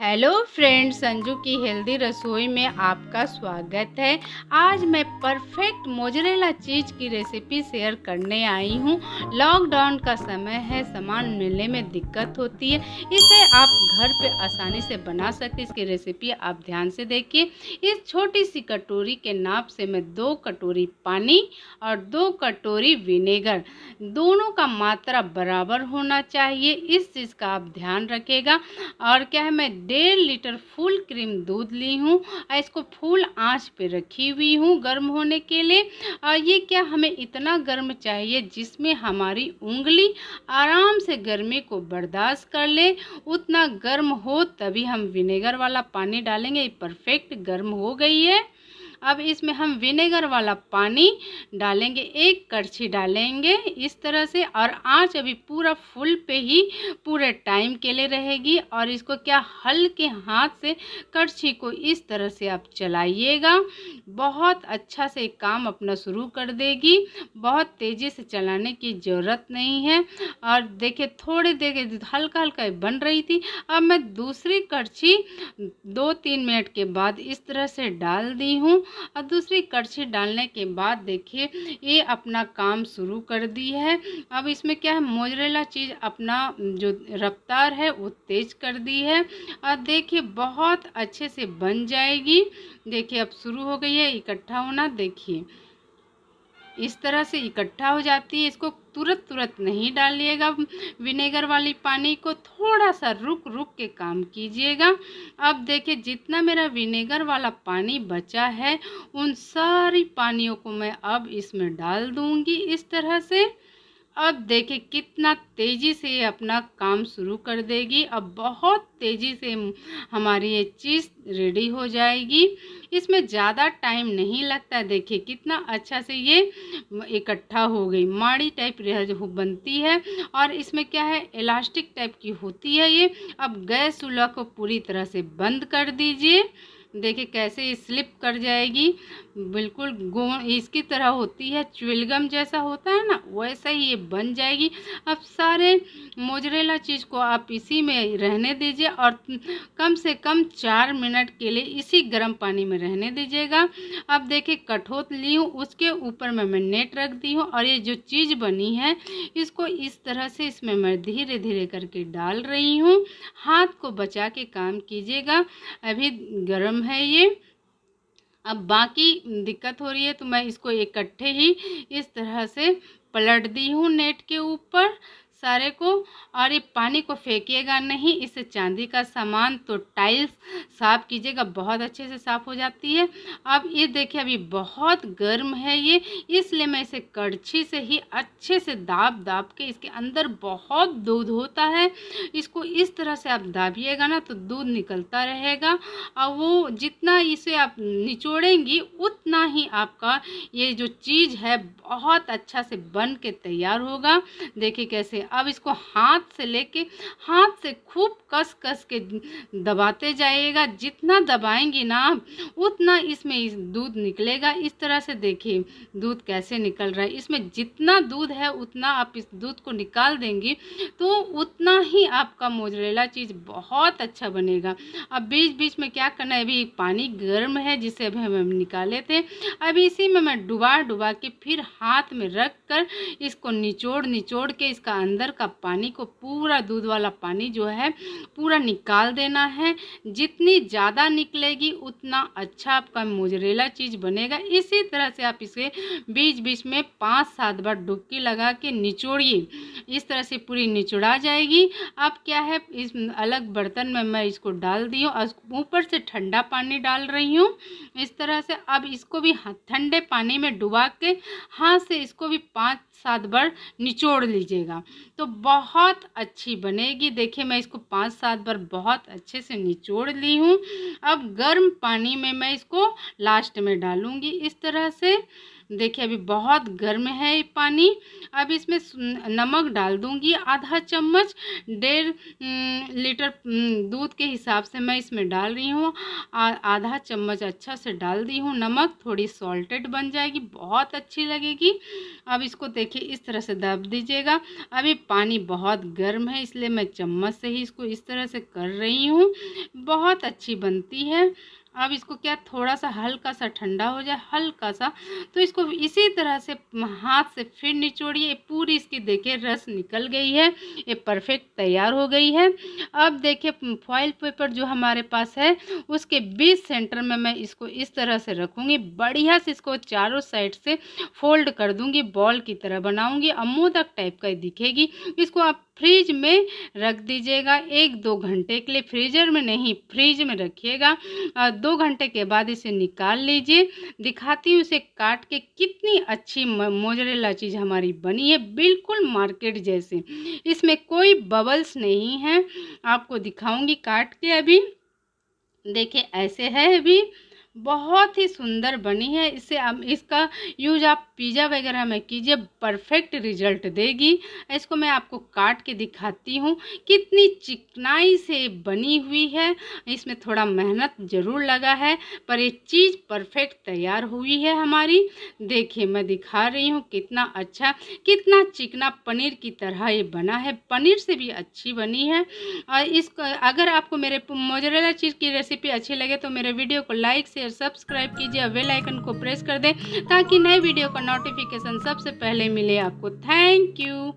hello friends Sanju की healthy रसोई में आपका स्वागत है आज मैं परफेक्ट मोजरेला चीज़ की रेसिपी शेयर करने आई हूँ लॉकडाउन का समय है सामान मिलने में दिक्कत होती है इसे आप घर पे आसानी से बना सकते इसकी रेसिपी आप ध्यान से देखिए इस छोटी सी कटोरी के नाप से मैं दो कटोरी पानी और दो कटोरी विनेगर दोनों का मात्रा बराबर होना चाहिए इस चीज़ का आप ध्यान रखेगा और क्या है मैं डेढ़ लीटर फुल क्रीम दूध ली हूँ और इसको फुल आंच पे रखी हुई हूँ गर्म होने के लिए और ये क्या हमें इतना गर्म चाहिए जिसमें हमारी उंगली आराम से गर्मी को बर्दाश्त कर ले उतना गर्म हो तभी हम विनेगर वाला पानी डालेंगे ये परफेक्ट गर्म हो गई है अब इसमें हम विनेगर वाला पानी डालेंगे एक करछी डालेंगे इस तरह से और आँच अभी पूरा फुल पे ही पूरे टाइम के लिए रहेगी और इसको क्या हल्के हाथ से करछी को इस तरह से आप चलाइएगा बहुत अच्छा से काम अपना शुरू कर देगी बहुत तेज़ी से चलाने की ज़रूरत नहीं है और देखिए थोड़े देर हल्का हल्का बन रही थी अब मैं दूसरी करछी दो तीन मिनट के बाद इस तरह से डाल दी हूँ और दूसरी करछी डालने के बाद देखिए ये अपना काम शुरू कर दी है अब इसमें क्या है मोजरेला चीज़ अपना जो रफ्तार है वो तेज़ कर दी है और देखिए बहुत अच्छे से बन जाएगी देखिए अब शुरू हो गई है इकट्ठा होना देखिए इस तरह से इकट्ठा हो जाती है इसको तुरंत तुरंत नहीं डालिएगा विनेगर वाली पानी को थोड़ा सा रुक रुक के काम कीजिएगा अब देखिए जितना मेरा विनेगर वाला पानी बचा है उन सारी पानियों को मैं अब इसमें डाल दूँगी इस तरह से अब देखिए कितना तेज़ी से अपना काम शुरू कर देगी अब बहुत तेज़ी से हमारी ये चीज़ रेडी हो जाएगी इसमें ज़्यादा टाइम नहीं लगता देखिए कितना अच्छा से ये इकट्ठा हो गई माड़ी टाइप जो बनती है और इसमें क्या है इलास्टिक टाइप की होती है ये अब गैस चूल्हा को पूरी तरह से बंद कर दीजिए देखिए कैसे ये स्लिप कर जाएगी बिल्कुल गोंद इसकी तरह होती है च्विलगम जैसा होता है ना वैसा ही ये बन जाएगी अब सारे मोजरेला चीज़ को आप इसी में रहने दीजिए और कम से कम चार मिनट के लिए इसी गर्म पानी में रहने दीजिएगा अब देखिए कठोत ली हूँ उसके ऊपर में मैं नेट रख दी हूँ और ये जो चीज़ बनी है इसको इस तरह से इसमें मैं धीरे धीरे करके डाल रही हूँ हाथ को बचा के काम कीजिएगा अभी गर्म है ये अब बाकी दिक्कत हो रही है तो मैं इसको इकट्ठे ही इस तरह से पलट दी हूँ नेट के ऊपर सारे को और ये पानी को फेंकिएगा नहीं इससे चांदी का सामान तो टाइल्स साफ़ कीजिएगा बहुत अच्छे से साफ़ हो जाती है अब ये देखिए अभी बहुत गर्म है ये इसलिए मैं इसे कड़छी से ही अच्छे से दाब दाब के इसके अंदर बहुत दूध होता है इसको इस तरह से आप दाबिएगा ना तो दूध निकलता रहेगा और वो जितना इसे आप निचोड़ेंगी उतना ही आपका ये जो चीज़ है बहुत अच्छा से बन के तैयार होगा देखिए कैसे अब इसको हाथ से लेके हाथ से खूब कस कस के दबाते जाइएगा जितना दबाएंगी ना आप उतना इसमें इस दूध निकलेगा इस तरह से देखिए दूध कैसे निकल रहा है इसमें जितना दूध है उतना आप इस दूध को निकाल देंगी तो उतना ही आपका मोजरेला चीज़ बहुत अच्छा बनेगा अब बीच बीच में क्या करना है अभी पानी गर्म है जिसे अभी हम निकाले थे अब इसी में मैं डुबा डुबा के फिर हाथ में रख कर इसको निचोड़ निचोड़ के इसका अंदर अंदर का पानी को पूरा दूध वाला पानी जो है पूरा निकाल देना है जितनी ज़्यादा निकलेगी उतना अच्छा आपका मुजरेला चीज़ बनेगा इसी तरह से आप इसे बीच बीच में पाँच सात बार डुबकी लगा के निचोड़िए इस तरह से पूरी निचोड़ा जाएगी अब क्या है इस अलग बर्तन में मैं इसको डाल दी हूँ ऊपर से ठंडा पानी डाल रही हूँ इस तरह से अब इसको भी ठंडे पानी में डुबा के हाथ से इसको भी पाँच सात बार निचोड़ लीजिएगा तो बहुत अच्छी बनेगी देखिए मैं इसको पाँच सात बार बहुत अच्छे से निचोड़ ली हूँ अब गर्म पानी में मैं इसको लास्ट में डालूँगी इस तरह से देखिए अभी बहुत गर्म है ये पानी अब इसमें नमक डाल दूंगी आधा चम्मच डेढ़ लीटर दूध के हिसाब से मैं इसमें डाल रही हूँ आधा चम्मच अच्छा से डाल दी हूँ नमक थोड़ी सॉल्टेड बन जाएगी बहुत अच्छी लगेगी अब इसको देखिए इस तरह से दब दीजिएगा अभी पानी बहुत गर्म है इसलिए मैं चम्मच से ही इसको इस तरह से कर रही हूँ बहुत अच्छी बनती है अब इसको क्या थोड़ा सा हल्का सा ठंडा हो जाए हल्का सा तो इसको इसी तरह से हाथ से फिर निचोड़िए पूरी इसकी देखिए रस निकल गई है ये परफेक्ट तैयार हो गई है अब देखिए फॉइल पेपर जो हमारे पास है उसके बीच सेंटर में मैं इसको इस तरह से रखूँगी बढ़िया से इसको चारों साइड से फोल्ड कर दूँगी बॉल की तरह बनाऊँगी अमोदक टाइप का दिखेगी इसको आप फ्रिज में रख दीजिएगा एक दो घंटे के लिए फ्रीजर में नहीं फ्रिज में रखिएगा दो घंटे के बाद इसे निकाल लीजिए दिखाती हूँ इसे काट के कितनी अच्छी मोजरेला चीज़ हमारी बनी है बिल्कुल मार्केट जैसे इसमें कोई बबल्स नहीं है आपको दिखाऊंगी काट के अभी देखिए ऐसे है अभी बहुत ही सुंदर बनी है इसे अब इसका यूज आप पिज़्ज़ा वगैरह में कीजिए परफेक्ट रिजल्ट देगी इसको मैं आपको काट के दिखाती हूँ कितनी चिकनाई से बनी हुई है इसमें थोड़ा मेहनत ज़रूर लगा है पर ये चीज़ परफेक्ट तैयार हुई है हमारी देखिए मैं दिखा रही हूँ कितना अच्छा कितना चिकना पनीर की तरह ये बना है पनीर से भी अच्छी बनी है और इसको अगर आपको मेरे मोजरेला चीज़ की रेसिपी अच्छी लगे तो मेरे वीडियो को लाइक से शेयर सब्सक्राइब कीजिए और बेल आइकन को प्रेस कर दें ताकि नए वीडियो का नोटिफिकेशन सबसे पहले मिले आपको थैंक यू